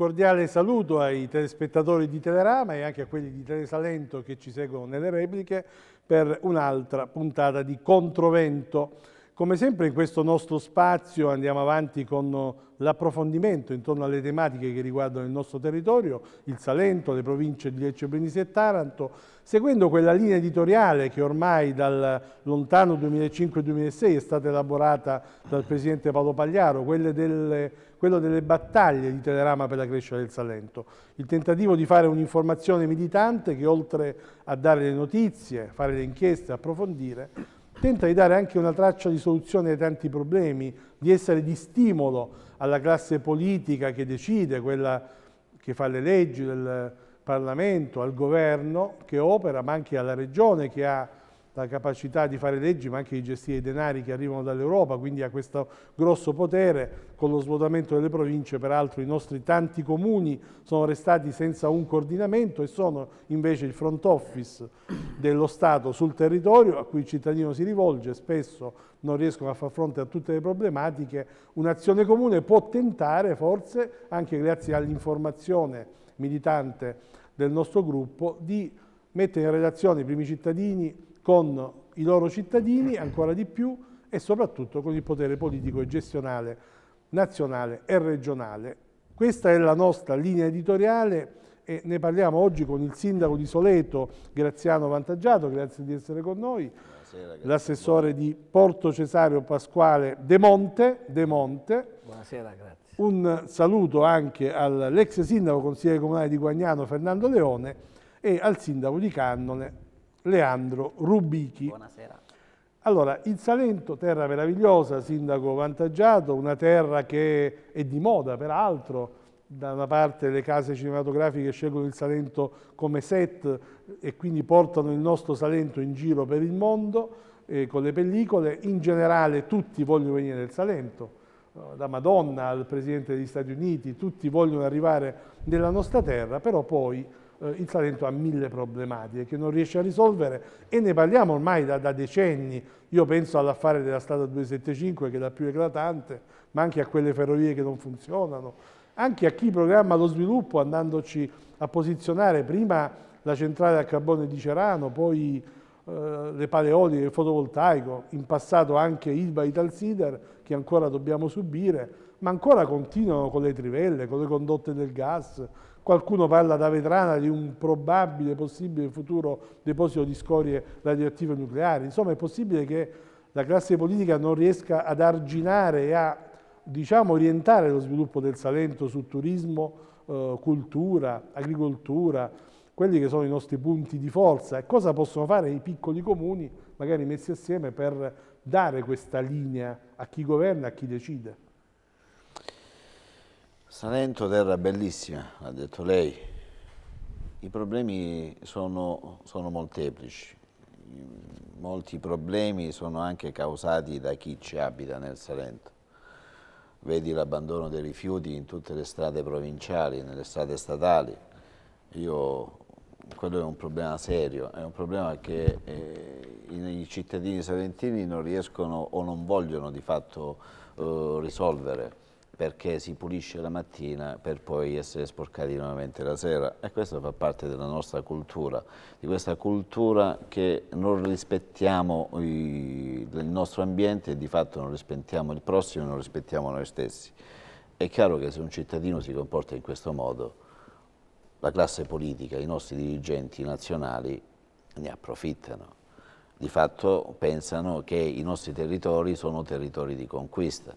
cordiale saluto ai telespettatori di Telerama e anche a quelli di Telesalento che ci seguono nelle repliche per un'altra puntata di Controvento. Come sempre in questo nostro spazio andiamo avanti con l'approfondimento intorno alle tematiche che riguardano il nostro territorio, il Salento, le province di Lecce, Brindisi e Taranto, seguendo quella linea editoriale che ormai dal lontano 2005-2006 è stata elaborata dal Presidente Paolo Pagliaro, quelle delle quello delle battaglie di Telerama per la crescita del Salento, il tentativo di fare un'informazione militante che oltre a dare le notizie, fare le inchieste, approfondire, tenta di dare anche una traccia di soluzione ai tanti problemi, di essere di stimolo alla classe politica che decide, quella che fa le leggi del Parlamento, al governo che opera, ma anche alla regione che ha la capacità di fare leggi ma anche di gestire i denari che arrivano dall'Europa, quindi ha questo grosso potere. Con lo svuotamento delle province, peraltro, i nostri tanti comuni sono restati senza un coordinamento e sono invece il front office dello Stato sul territorio a cui il cittadino si rivolge, spesso non riescono a far fronte a tutte le problematiche. Un'azione comune può tentare, forse, anche grazie all'informazione militante del nostro gruppo, di mettere in relazione i primi cittadini con i loro cittadini ancora di più e soprattutto con il potere politico e gestionale nazionale e regionale. Questa è la nostra linea editoriale e ne parliamo oggi con il sindaco di Soleto, Graziano Vantaggiato, grazie di essere con noi, l'assessore di Porto Cesario Pasquale De Monte, De Monte. Buonasera, grazie. Un saluto anche all'ex sindaco consigliere comunale di Guagnano Fernando Leone e al sindaco di Cannone Leandro Rubichi. Buonasera. Allora, il Salento, terra meravigliosa, sindaco vantaggiato, una terra che è di moda peraltro, da una parte le case cinematografiche scelgono il Salento come set e quindi portano il nostro Salento in giro per il mondo eh, con le pellicole, in generale tutti vogliono venire nel Salento, eh, da Madonna al Presidente degli Stati Uniti, tutti vogliono arrivare nella nostra terra, però poi eh, il Salento ha mille problematiche che non riesce a risolvere e ne parliamo ormai da, da decenni. Io penso all'affare della strada 275 che è la più eclatante, ma anche a quelle ferrovie che non funzionano, anche a chi programma lo sviluppo andandoci a posizionare prima la centrale a carbone di Cerano, poi eh, le paleoliche, il fotovoltaico, in passato anche Ilva Italsider che ancora dobbiamo subire, ma ancora continuano con le trivelle, con le condotte del gas, Qualcuno parla da vetrana di un probabile, possibile futuro deposito di scorie radioattive nucleari. Insomma, è possibile che la classe politica non riesca ad arginare e a diciamo, orientare lo sviluppo del Salento su turismo, eh, cultura, agricoltura, quelli che sono i nostri punti di forza e cosa possono fare i piccoli comuni, magari messi assieme, per dare questa linea a chi governa, a chi decide. Salento terra bellissima, ha detto lei. I problemi sono, sono, molteplici. Molti problemi sono anche causati da chi ci abita nel Salento. Vedi l'abbandono dei rifiuti in tutte le strade provinciali, nelle strade statali. Io, quello è un problema serio, è un problema che eh, i, cittadini salentini non riescono o non vogliono di fatto eh, risolvere perché si pulisce la mattina per poi essere sporcati nuovamente la sera e questo fa parte della nostra cultura, di questa cultura che non rispettiamo il nostro ambiente e di fatto non rispettiamo il prossimo, e non rispettiamo noi stessi. È chiaro che se un cittadino si comporta in questo modo, la classe politica, i nostri dirigenti nazionali ne approfittano. Di fatto pensano che i nostri territori sono territori di conquista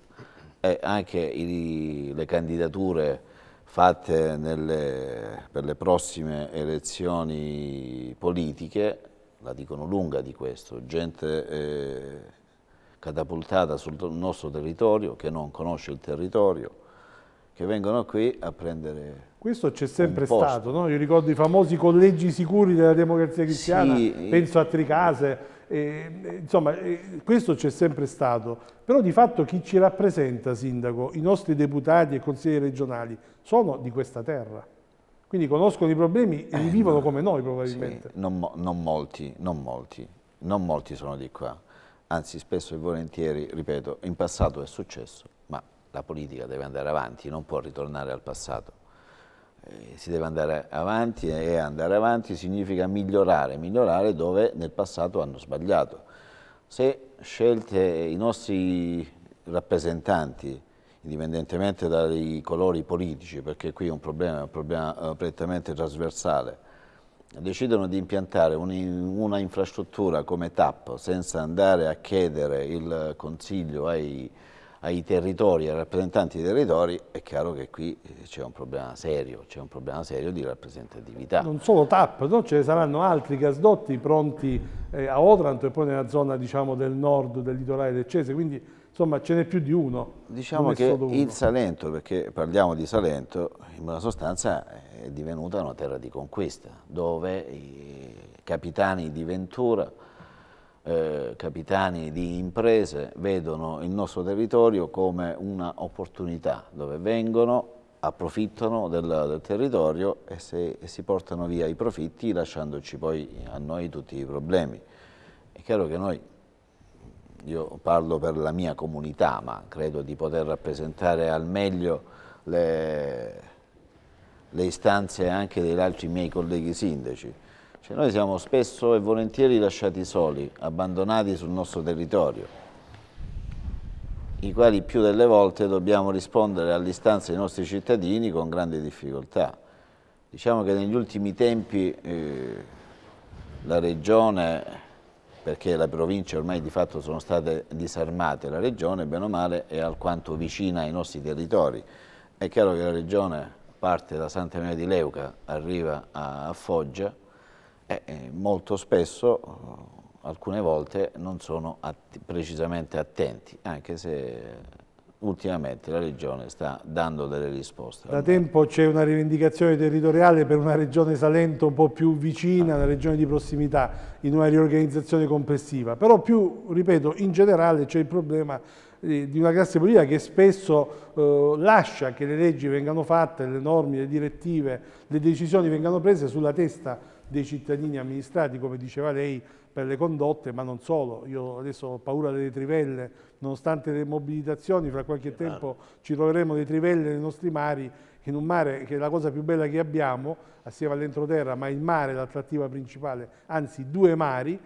e eh, anche i, le candidature fatte nelle, per le prossime elezioni politiche la dicono lunga di questo, gente eh, catapultata sul nostro territorio, che non conosce il territorio, che vengono qui a prendere questo c'è sempre stato, no? io ricordo i famosi collegi sicuri della democrazia cristiana, sì, penso a Tricase, eh, insomma, eh, questo c'è sempre stato, però di fatto chi ci rappresenta, Sindaco, i nostri deputati e consiglieri regionali, sono di questa terra. Quindi conoscono i problemi e li eh, vivono come noi probabilmente. Sì, non, non, molti, non molti, non molti sono di qua. Anzi, spesso e volentieri, ripeto, in passato è successo, ma la politica deve andare avanti, non può ritornare al passato. Eh, si deve andare avanti e andare avanti significa migliorare, migliorare dove nel passato hanno sbagliato. Se scelte i nostri rappresentanti, indipendentemente dai colori politici, perché qui è un problema, un problema eh, prettamente trasversale, decidono di impiantare una infrastruttura come TAP senza andare a chiedere il consiglio ai ai territori, ai rappresentanti dei territori, è chiaro che qui eh, c'è un problema serio, c'è un problema serio di rappresentatività. Non solo TAP, no? ce ne saranno altri gasdotti pronti eh, a Otranto e poi nella zona diciamo, del nord, del litorale del Cese, quindi insomma ce n'è più di uno. Diciamo che uno. il Salento, perché parliamo di Salento, in buona sostanza eh, è divenuta una terra di conquista, dove i capitani di Ventura eh, capitani di imprese vedono il nostro territorio come un'opportunità dove vengono, approfittano del, del territorio e, se, e, si portano via i profitti lasciandoci poi a noi tutti i problemi. È chiaro che noi, io parlo per la mia comunità, ma credo di poter rappresentare al meglio le, le istanze anche degli altri miei colleghi sindaci cioè noi siamo spesso e volentieri lasciati soli, abbandonati sul nostro territorio, i quali più delle volte dobbiamo rispondere alle istanze dei nostri cittadini con grande difficoltà. Diciamo che negli ultimi tempi eh, la Regione, perché le province ormai di fatto sono state disarmate, la Regione, bene o male, è alquanto vicina ai nostri territori. È chiaro che la Regione parte da Santa Maria di Leuca, arriva a Foggia, eh, eh, molto spesso, eh, alcune volte, non sono atti precisamente attenti, anche se ultimamente la Regione sta dando delle risposte. Da tempo c'è una rivendicazione territoriale per una Regione Salento un po' più vicina, ah. una Regione di prossimità, in una riorganizzazione complessiva. Però più, ripeto, in generale c'è il problema eh, di una classe politica che spesso eh, lascia che le leggi vengano fatte, le norme, le direttive, le decisioni vengano prese sulla testa dei cittadini amministrati, come diceva lei, per le condotte, ma non solo. Io adesso ho paura delle trivelle, nonostante le mobilitazioni, fra qualche tempo ci troveremo le trivelle nei nostri mari, in un mare che è la cosa più bella che abbiamo, assieme all'entroterra, ma il mare è l'attrattiva principale, anzi due mari,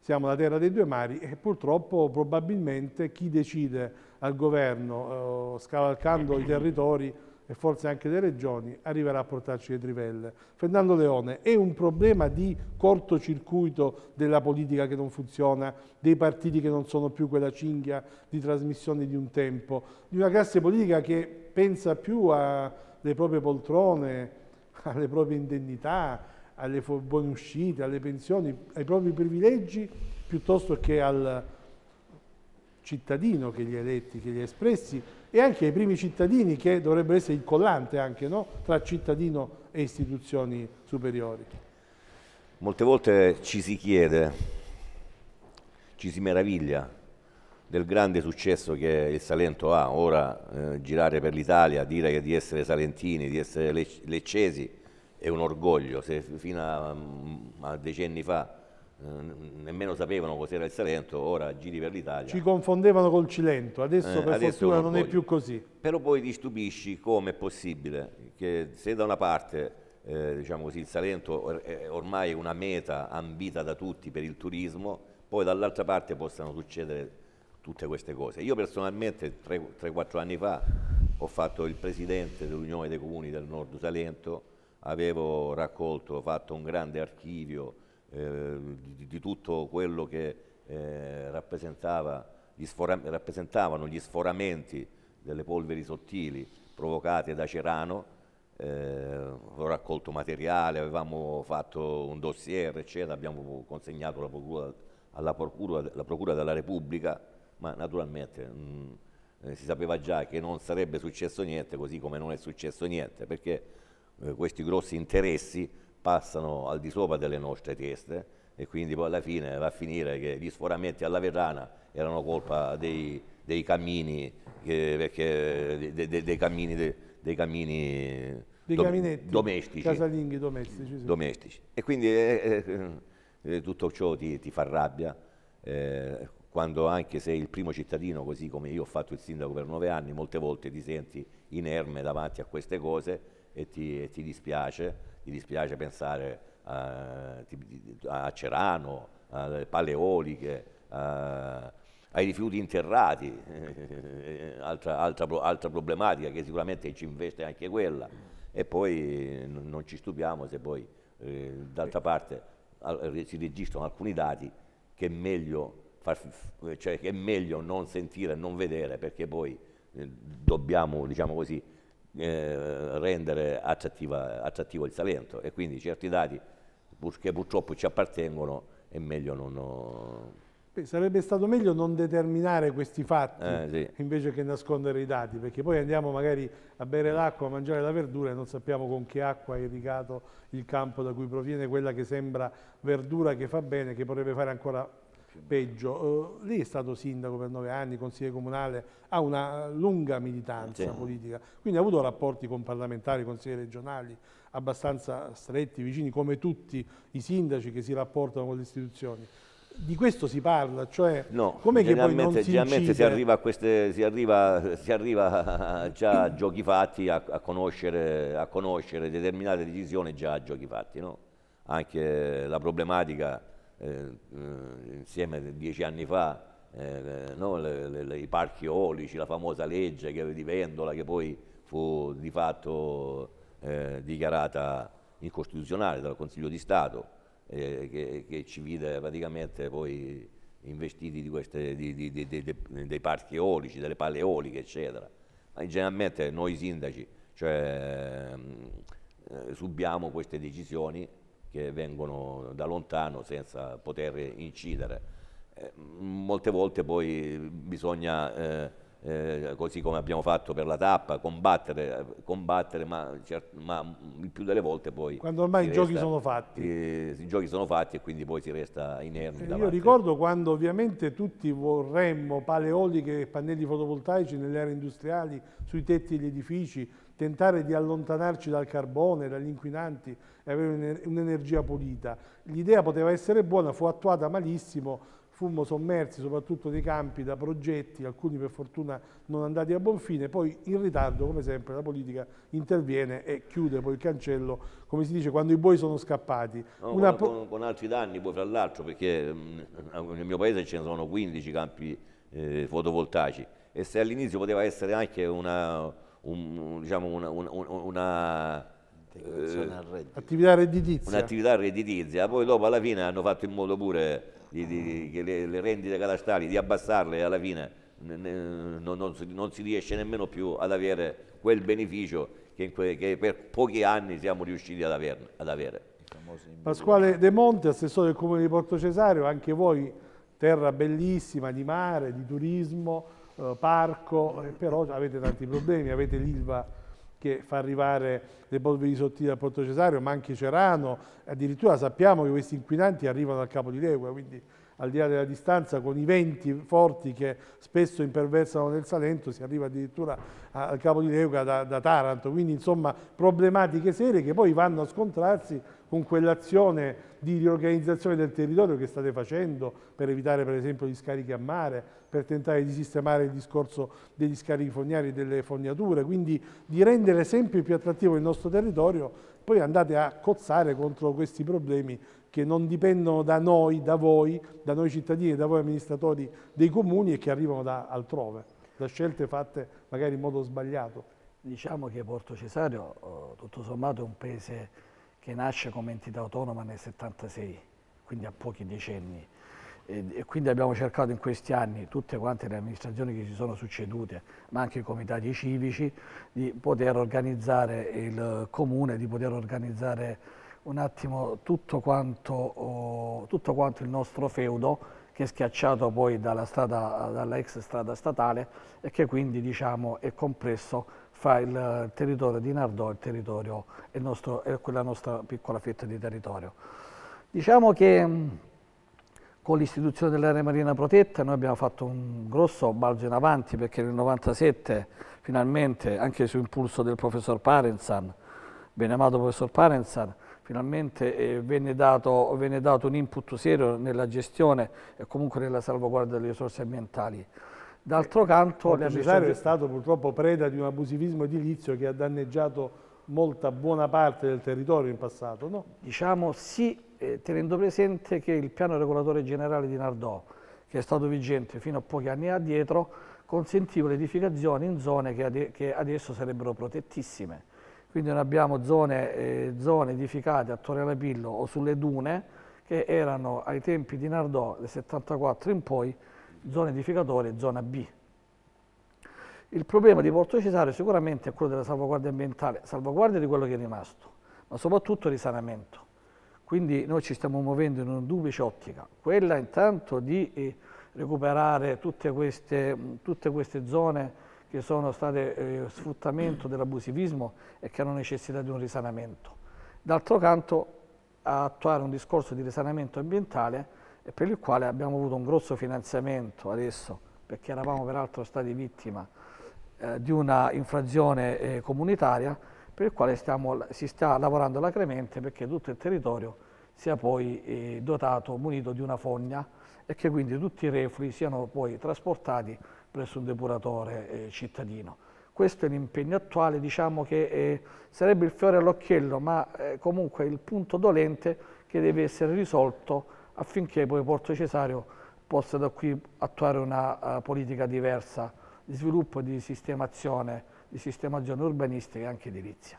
siamo la terra dei due mari e purtroppo probabilmente chi decide al governo, eh, scavalcando i territori, e forse anche delle regioni, arriverà a portarci le trivelle. Fernando Leone, è un problema di cortocircuito della politica che non funziona, dei partiti che non sono più quella cinghia di trasmissione di un tempo, di una classe politica che pensa più alle proprie poltrone, alle proprie indennità, alle buone uscite, alle pensioni, ai propri privilegi, piuttosto che al cittadino che li ha eletti, che li ha espressi, e anche ai primi cittadini che dovrebbero essere il collante anche, no? tra cittadino e istituzioni superiori. Molte volte ci si chiede, ci si meraviglia del grande successo che il Salento ha, ora eh, girare per l'Italia, dire di essere salentini, di essere leccesi è un orgoglio, se fino a, mm, a decenni fa nemmeno sapevano cos'era il Salento, ora giri per l'Italia. Ci confondevano col Cilento, adesso eh, per adesso fortuna non, non è più così. Però poi ti stupisci come è possibile che se da una parte eh, diciamo così, il Salento è ormai una meta ambita da tutti per il turismo, poi dall'altra parte possano succedere tutte queste cose. Io personalmente 3-4 anni fa ho fatto il presidente dell'Unione dei Comuni del Nord Salento, avevo raccolto, fatto un grande archivio, eh, di, di, tutto quello che eh, rappresentava gli rappresentavano gli sforamenti delle polveri sottili provocate da Cerano, eh, avevo raccolto materiale, avevamo fatto un dossier, eccetera, abbiamo consegnato la procura, alla procura, la procura della Repubblica, ma naturalmente mh, mm, eh, si sapeva già che non sarebbe successo niente, così come non è successo niente, perché eh, questi grossi interessi passano al di sopra delle nostre teste e quindi poi alla fine va a finire che gli sforamenti alla Verrana erano colpa dei, dei cammini, che, perché, de, de, de, cammini dei cammini dei caminetti, domestici, casalinghi domestici, sì. domestici. E quindi eh, eh, eh, tutto ciò ti, ti fa rabbia, eh, quando anche sei il primo cittadino, così come io ho fatto il sindaco per nove anni, molte volte ti senti inerme davanti a queste cose e ti, e ti dispiace mi dispiace pensare eh, a, a Cerano, alle palle eoliche, a, eh, ai rifiuti interrati, altra, altra, altra, problematica che sicuramente ci investe anche quella. E poi non ci stupiamo se poi eh, d'altra parte si registrano alcuni dati che è, meglio far, cioè, che è meglio non sentire, e non vedere, perché poi eh, dobbiamo, diciamo così, eh, rendere attrattiva, attrattivo il talento e quindi certi dati che purtroppo ci appartengono è meglio non... Beh, sarebbe stato meglio non determinare questi fatti eh, sì. invece che nascondere i dati, perché poi andiamo magari a bere l'acqua, a mangiare la verdura e non sappiamo con che acqua è irrigato il campo da cui proviene quella che sembra verdura che fa bene, che potrebbe fare ancora peggio. Eh, lei è stato sindaco per nove anni, consigliere comunale, ha una lunga militanza sì. politica, quindi ha avuto rapporti con parlamentari, consiglieri regionali abbastanza stretti, vicini, come tutti i sindaci che si rapportano con le istituzioni. Di questo si parla, cioè no, come che poi non si generalmente si arriva, a queste, si arriva, si arriva già a giochi fatti, a, a, conoscere, a conoscere determinate decisioni già a giochi fatti, no? anche la problematica eh, eh, insieme dieci anni fa eh, eh no, le, le, i parchi eolici, la famosa legge di Vendola che poi fu di fatto eh, dichiarata incostituzionale dal Consiglio di Stato eh, che, che, ci vide praticamente poi investiti di queste, di, di, dei parchi eolici, delle palle eoliche eccetera. Ma generalmente noi sindaci cioè, mm, eh, subiamo queste decisioni che vengono da lontano senza poter incidere. Eh, molte volte poi bisogna, eh, eh, così come abbiamo fatto per la tappa, combattere, combattere ma, ma il più delle volte poi... Quando ormai i resta, giochi sono fatti. I giochi sono fatti e quindi poi si resta inermi. Eh, io ricordo quando ovviamente tutti vorremmo pale eoliche e pannelli fotovoltaici nelle aree industriali, sui tetti degli edifici, tentare di allontanarci dal carbone, dagli inquinanti e avere un'energia pulita. L'idea poteva essere buona, fu attuata malissimo, fummo sommersi soprattutto nei campi da progetti, alcuni per fortuna non andati a buon fine, poi in ritardo come sempre la politica interviene e chiude poi il cancello, come si dice, quando i buoi sono scappati. No, Una... con, con, altri danni poi fra l'altro, perché mm, nel mio paese ce ne sono 15 campi eh, fotovoltaici e se all'inizio poteva essere anche una, un, diciamo una, una, una eh, attività redditizia. Un'attività redditizia, poi dopo alla fine hanno fatto in modo pure di, di, che le, le, rendite catastali di abbassarle e alla fine ne, ne, non, non, si, non, si, riesce nemmeno più ad avere quel beneficio che, que, che per pochi anni siamo riusciti ad, averne, ad avere. Pasquale De Monte, assessore del comune di Porto Cesario, anche voi terra bellissima di mare, di turismo, eh, parco, eh, però avete tanti problemi, avete l'Ilva che fa arrivare le polveri sottili a Porto Cesario, ma anche Cerano, addirittura sappiamo che questi inquinanti arrivano al capo di Legua, quindi al di là della distanza, con i venti forti che spesso imperversano nel Salento, si arriva addirittura al capo di Leuca da, da Taranto, quindi insomma problematiche serie che poi vanno a scontrarsi con quell'azione di riorganizzazione del territorio che state facendo per evitare per esempio gli scarichi a mare, per tentare di sistemare il discorso degli scarichi fognari e delle fognature, quindi di rendere sempre più attrattivo il nostro territorio, poi andate a cozzare contro questi problemi che non dipendono da noi, da voi, da noi cittadini, da voi amministratori dei comuni e che arrivano da altrove, da scelte fatte magari in modo sbagliato. Diciamo che Porto Cesario oh, tutto sommato è un paese che nasce come entità autonoma nel 76, quindi a pochi decenni. E, e quindi abbiamo cercato in questi anni, tutte quante le amministrazioni che si sono succedute, ma anche i comitati civici, di poter organizzare il comune, di poter organizzare un attimo tutto quanto, oh, tutto quanto il nostro feudo che è schiacciato poi dalla, strada, dalla, ex strada statale e che quindi diciamo, è compresso fra il territorio di Nardò il territorio, il nostro, è quella nostra piccola fetta di territorio. Diciamo che con l'istituzione dell'area marina protetta noi abbiamo fatto un grosso balzo in avanti perché nel 97 finalmente, anche su impulso del professor Parensan, Parenzan, amato professor Parensan, finalmente eh, venne, dato, venne dato un input serio nella gestione e comunque nella salvaguardia delle risorse ambientali. D'altro canto... Il Cesareo è stato purtroppo preda di un abusivismo edilizio che ha danneggiato molta buona parte del territorio in passato, no? Diciamo sì, eh, tenendo presente che il piano regolatore generale di Nardò, che è stato vigente fino a pochi anni addietro, consentiva l'edificazione in zone che, ade che, adesso sarebbero protettissime. Quindi noi abbiamo zone, eh, zone edificate a Torre Lapillo o sulle dune che erano ai tempi di Nardò, del 74 in poi, zona edificatoria e zona B. Il problema di Porto Cesare sicuramente è quello della salvaguardia ambientale, salvaguardia di quello che è rimasto, ma soprattutto risanamento. Quindi noi ci stiamo muovendo in una duplice ottica, quella intanto di eh, recuperare tutte queste, tutte queste zone che sono state eh, sfruttamento dell'abusivismo e che hanno necessità di un risanamento. D'altro canto attuare un discorso di risanamento ambientale e per il quale abbiamo avuto un grosso finanziamento adesso, perché eravamo peraltro stati vittima eh, di una infrazione eh, comunitaria, per il quale stiamo, si sta lavorando alacremente perché tutto il territorio sia poi eh, dotato, munito di una fogna e che quindi tutti i reflui siano poi trasportati presso un depuratore eh, cittadino. Questo è l'impegno attuale, diciamo che eh, sarebbe il fiore all'occhiello, ma eh, comunque il punto dolente che deve essere risolto affinché poi Porto Cesareo possa da qui attuare una uh, politica diversa di sviluppo, di sistemazione, di sistemazione urbanistica e anche edilizia.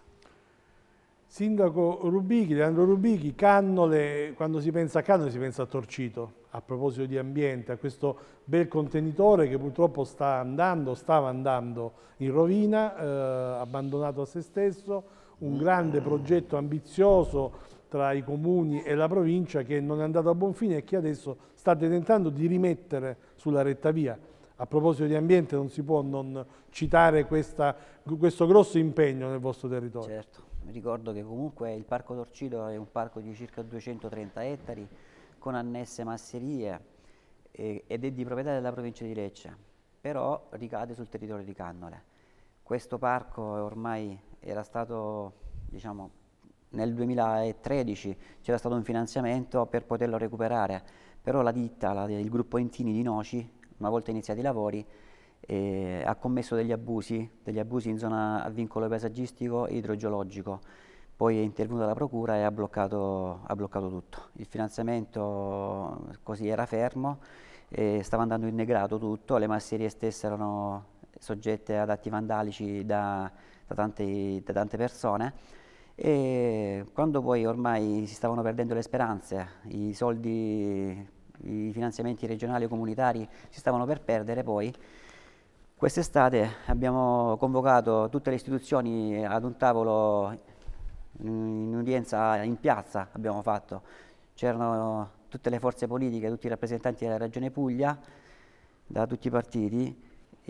Sindaco Rubichi, Leandro Rubichi, Cannole, quando si pensa a Cannole si pensa a Torcito, a proposito di ambiente, a questo bel contenitore che purtroppo sta andando, stava andando in rovina, eh, abbandonato a se stesso, un grande progetto ambizioso tra i comuni e la provincia che non è andato a buon fine e che adesso state tentando di rimettere sulla retta via. A proposito di ambiente non si può non citare questa, questo grosso impegno nel vostro territorio. Certo, ricordo che comunque il Parco Torcido è un parco di circa 230 ettari con annesse masserie eh, ed è di proprietà della provincia di Lecce, però ricade sul territorio di Cannole. Questo parco ormai era stato diciamo, nel 2013 c'era stato un finanziamento per poterlo recuperare, però la ditta, la, il gruppo Entini di Noci, una volta iniziati i lavori, eh, ha commesso degli abusi, degli abusi in zona a vincolo paesaggistico e idrogeologico. Poi è intervenuta la procura e ha bloccato, ha bloccato tutto. Il finanziamento così era fermo, eh, stava andando innegrato tutto, le masserie stesse erano soggette ad atti vandalici da, da, tanti, da tante persone e quando poi ormai si stavano perdendo le speranze, i soldi, i finanziamenti regionali e comunitari si stavano per perdere poi, quest'estate abbiamo convocato tutte le istituzioni ad un tavolo in udienza in piazza abbiamo fatto, c'erano tutte le forze politiche, tutti i rappresentanti della Regione Puglia, da tutti i partiti,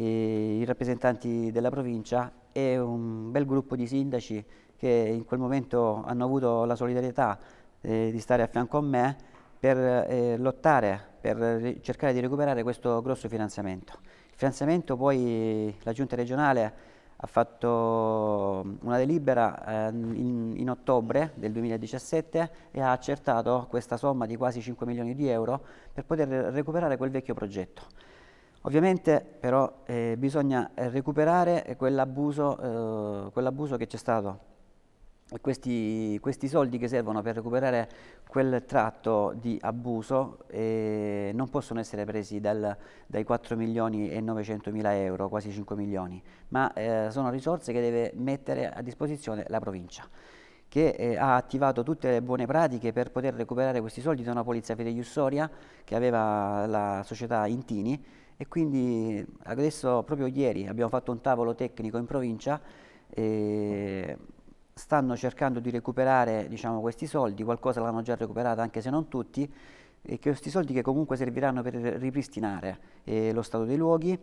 i rappresentanti della provincia e un bel gruppo di sindaci che in quel momento hanno avuto la solidarietà eh, di stare a fianco a me per eh, lottare, per cercare di recuperare questo grosso finanziamento. Il finanziamento poi la Giunta regionale ha fatto una delibera eh, in, in, ottobre del 2017 e ha accertato questa somma di quasi 5 milioni di euro per poter recuperare quel vecchio progetto. Ovviamente però eh, bisogna recuperare quell'abuso eh, quell che c'è stato questi, questi, soldi che servono per recuperare quel tratto di abuso eh, non possono essere presi dal, dai 4 milioni e 900 mila euro, quasi 5 milioni, ma eh, sono risorse che deve mettere a disposizione la provincia che eh, ha attivato tutte le buone pratiche per poter recuperare questi soldi da una polizia fideiussoria che aveva la società Intini e quindi adesso proprio ieri abbiamo fatto un tavolo tecnico in provincia eh, stanno cercando di recuperare diciamo, questi soldi, qualcosa l'hanno già recuperata anche se non tutti, e che questi soldi che comunque serviranno per ripristinare eh, lo stato dei luoghi.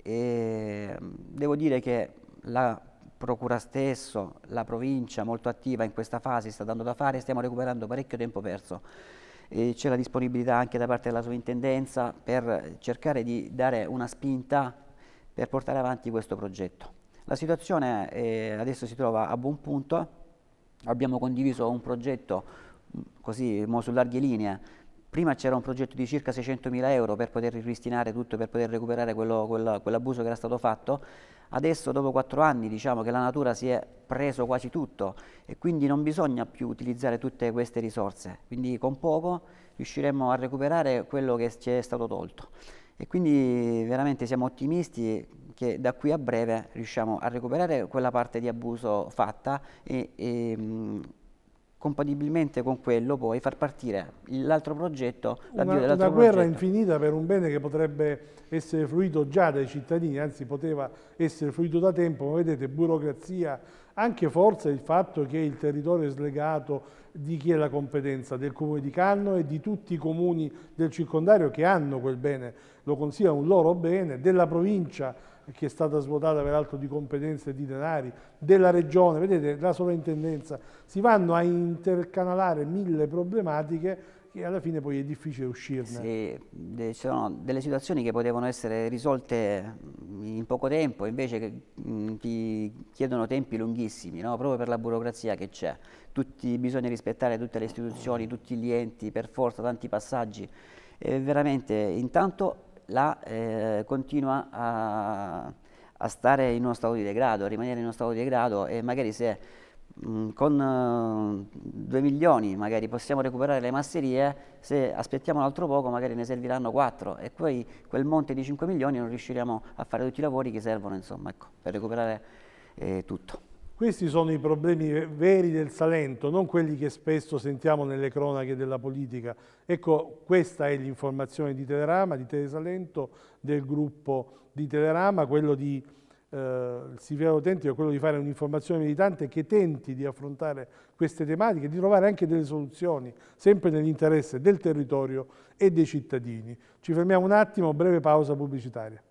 E, devo dire che la procura stesso, la provincia molto attiva in questa fase sta dando da fare, stiamo recuperando parecchio tempo perso. C'è la disponibilità anche da parte della sovrintendenza per cercare di dare una spinta per portare avanti questo progetto. La situazione eh, adesso si trova a buon punto, abbiamo condiviso un progetto mm, così su larghe linee prima c'era un progetto di circa 600 mila euro per poter ripristinare tutto, per poter recuperare quell'abuso quell che era stato fatto, adesso dopo quattro anni diciamo che la natura si è preso quasi tutto e quindi non bisogna più utilizzare tutte queste risorse, quindi con poco riusciremo a recuperare quello che ci è stato tolto e quindi veramente siamo ottimisti, che da qui a breve riusciamo a recuperare quella parte di abuso fatta e, e ehm, compatibilmente con quello poi far partire l'altro progetto, l'avvio dell'altro progetto. Una guerra progetto. infinita per un bene che potrebbe essere fruito già dai cittadini, anzi poteva essere fruito da tempo, ma vedete burocrazia, anche forse il fatto che il territorio è slegato di chi è la competenza, del comune di Canno e di tutti i comuni del circondario che hanno quel bene, lo considerano un loro bene, della provincia che è stata svuotata peraltro di competenze e di denari, della regione, vedete la sovrintendenza, si vanno a intercanalare mille problematiche che alla fine poi è difficile uscirne. Sì, sono delle situazioni che potevano essere risolte mm, in poco tempo, invece mm, ti chiedono tempi lunghissimi, no? proprio per la burocrazia che c'è. bisogna rispettare tutte le istituzioni, tutti gli enti, per forza, tanti passaggi. E veramente, intanto là eh, continua a, a, stare in uno stato di degrado, a rimanere in uno stato di degrado e magari se mm, con uh, eh, 2 milioni magari possiamo recuperare le masserie, se aspettiamo un altro poco magari ne serviranno 4 e poi quel monte di 5 milioni non riusciremo a fare tutti i lavori che servono insomma, ecco, per recuperare eh, tutto. Questi sono i problemi veri del Salento, non quelli che spesso sentiamo nelle cronache della politica. Ecco, questa è l'informazione di Telerama, di Telesalento, del gruppo di Telerama, quello di eh, Silvia Autentico quello di fare un'informazione militante che tenti di affrontare queste tematiche, di trovare anche delle soluzioni, sempre nell'interesse del territorio e dei cittadini. Ci fermiamo un attimo, breve pausa pubblicitaria.